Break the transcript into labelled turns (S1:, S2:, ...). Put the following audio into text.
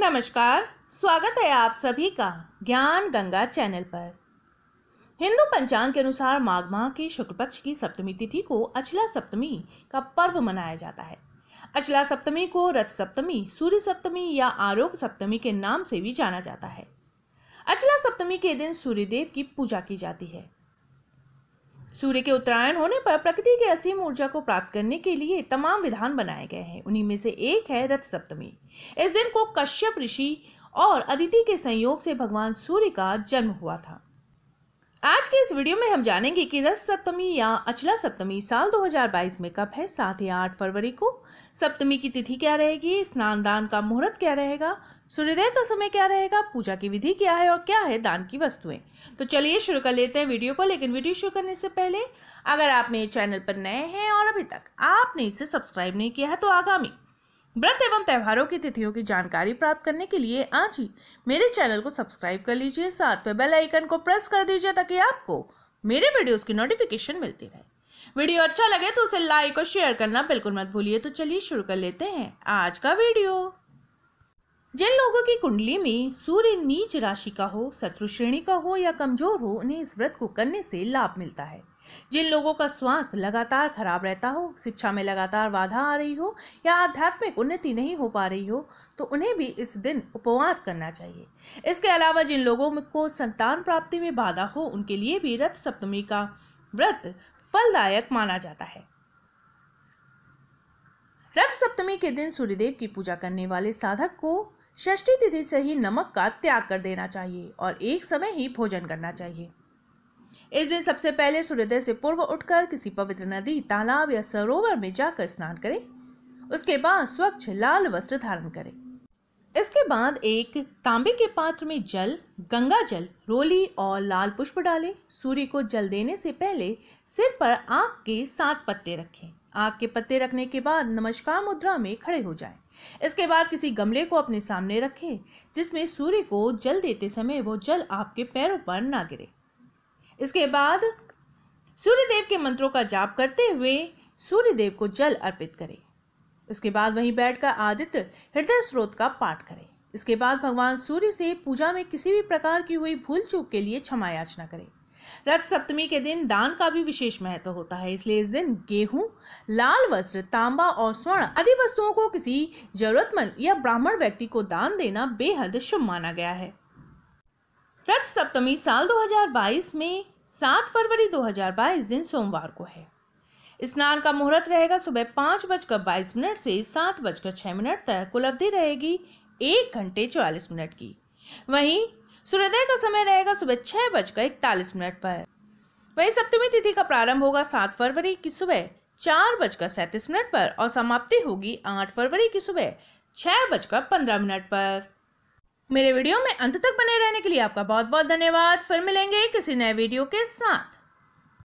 S1: नमस्कार स्वागत है आप सभी का ज्ञान गंगा चैनल पर हिंदू पंचांग के अनुसार माघ माह के शुक्ल पक्ष की सप्तमी तिथि को अचला सप्तमी का पर्व मनाया जाता है अचला सप्तमी को रथ सप्तमी सूर्य सप्तमी या आरोग सप्तमी के नाम से भी जाना जाता है अचला सप्तमी के दिन सूर्यदेव की पूजा की जाती है सूर्य के उत्तरायण होने पर प्रकृति के असीम ऊर्जा को प्राप्त करने के लिए तमाम विधान बनाए गए हैं उन्हीं में से एक है रथ सप्तमी इस दिन को कश्यप ऋषि और अदिति के संयोग से भगवान सूर्य का जन्म हुआ था आज के इस वीडियो में हम जानेंगे कि रस सप्तमी या अचला सप्तमी साल 2022 में कब है साथ ही आठ फरवरी को सप्तमी की तिथि क्या रहेगी स्नान दान का मुहूर्त क्या रहेगा सूर्योदय का समय क्या रहेगा पूजा की विधि क्या है और क्या है दान की वस्तुएं तो चलिए शुरू कर लेते हैं वीडियो को लेकिन वीडियो शुरू करने से पहले अगर आप मेरे चैनल पर नए हैं और अभी तक आपने इसे सब्सक्राइब नहीं किया है तो आगामी व्रत एवं त्यौहारों की तिथियों की जानकारी प्राप्त करने के लिए आज ही मेरे चैनल को सब्सक्राइब कर लीजिए साथ में बेल आइकन को प्रेस कर दीजिए ताकि आपको मेरे वीडियोस की नोटिफिकेशन मिलती रहे वीडियो अच्छा लगे तो उसे लाइक और शेयर करना बिल्कुल मत भूलिए तो चलिए शुरू कर लेते हैं आज का वीडियो जिन लोगों की कुंडली में सूर्य नीच राशि का हो शत्रु श्रेणी का हो या कमजोर हो उन्हें इस व्रत को करने से लाभ मिलता है जिन लोगों का स्वास्थ्य लगातार खराब रहता हो शिक्षा में लगातार बाधा आ रही हो या आध्यात्मिक उन्नति नहीं हो पा रही हो तो उन्हें भी इस दिन उपवास करना चाहिए इसके अलावा जिन लोगों को संतान प्राप्ति में बाधा हो उनके लिए भी रथ सप्तमी का व्रत फलदायक माना जाता है रथ सप्तमी के दिन सूर्यदेव की पूजा करने वाले साधक को षष्ठी तिथि से ही नमक का त्याग कर देना चाहिए और एक समय ही भोजन करना चाहिए इस दिन सबसे पहले सूर्योदय से पूर्व उठकर किसी पवित्र नदी तालाब या सरोवर में जाकर स्नान करें उसके बाद स्वच्छ लाल वस्त्र धारण करें इसके बाद एक तांबे के पात्र में जल गंगा जल रोली और लाल पुष्प डालें सूर्य को जल देने से पहले सिर पर आग के सात पत्ते रखें आग के पत्ते रखने के बाद नमस्कार मुद्रा में खड़े हो जाएं। इसके बाद किसी गमले को अपने सामने रखें जिसमें सूर्य को जल देते समय वो जल आपके पैरों पर ना गिरे इसके बाद सूर्यदेव के मंत्रों का जाप करते हुए सूर्यदेव को जल अर्पित करें उसके बाद वहीं बैठकर आदित्य हृदय स्रोत का पाठ करें इसके बाद भगवान सूर्य से पूजा में किसी भी प्रकार की हुई भूल चूक के लिए क्षमा याचना करें रथ सप्तमी के दिन दान का भी विशेष महत्व होता है इसलिए इस दिन गेहूं लाल वस्त्र तांबा और स्वर्ण आदि वस्तुओं को किसी जरूरतमंद या ब्राह्मण व्यक्ति को दान देना बेहद शुभ माना गया है रथ सप्तमी साल 2022 में 7 फरवरी 2022 दिन सोमवार को है स्नान का मुहूर्त रहेगा सुबह पाँच बजकर बाईस मिनट से सात बजकर छः मिनट तक कुल अवधि रहेगी एक घंटे चौवालीस मिनट की वहीं सूर्योदय का समय रहेगा सुबह छह बजकर इकतालीस मिनट पर वही सप्तमी तिथि का प्रारंभ होगा सात फरवरी की सुबह चार बजकर सैंतीस मिनट पर और समाप्ति होगी आठ फरवरी की सुबह छह बजकर पंद्रह मिनट पर मेरे वीडियो में अंत तक बने रहने के लिए आपका बहुत बहुत धन्यवाद फिर मिलेंगे किसी नए वीडियो के साथ